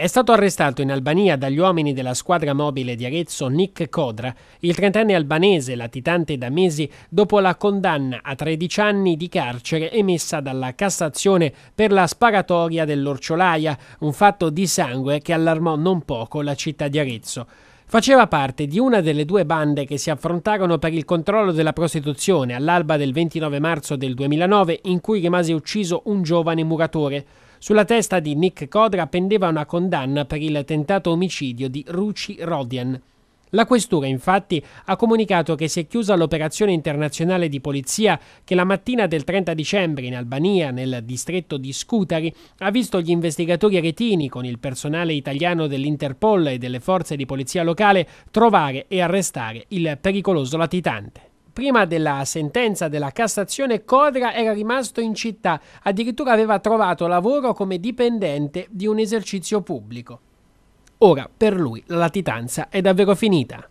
È stato arrestato in Albania dagli uomini della squadra mobile di Arezzo Nick Kodra, il trentenne albanese latitante da mesi dopo la condanna a 13 anni di carcere emessa dalla Cassazione per la sparatoria dell'Orciolaia, un fatto di sangue che allarmò non poco la città di Arezzo. Faceva parte di una delle due bande che si affrontarono per il controllo della prostituzione all'alba del 29 marzo del 2009 in cui rimase ucciso un giovane muratore. Sulla testa di Nick Codra pendeva una condanna per il tentato omicidio di Ruci Rodian. La questura infatti ha comunicato che si è chiusa l'operazione internazionale di polizia che la mattina del 30 dicembre in Albania, nel distretto di Scutari, ha visto gli investigatori aretini con il personale italiano dell'Interpol e delle forze di polizia locale trovare e arrestare il pericoloso latitante prima della sentenza della Cassazione Codra era rimasto in città, addirittura aveva trovato lavoro come dipendente di un esercizio pubblico. Ora, per lui, la latitanza è davvero finita.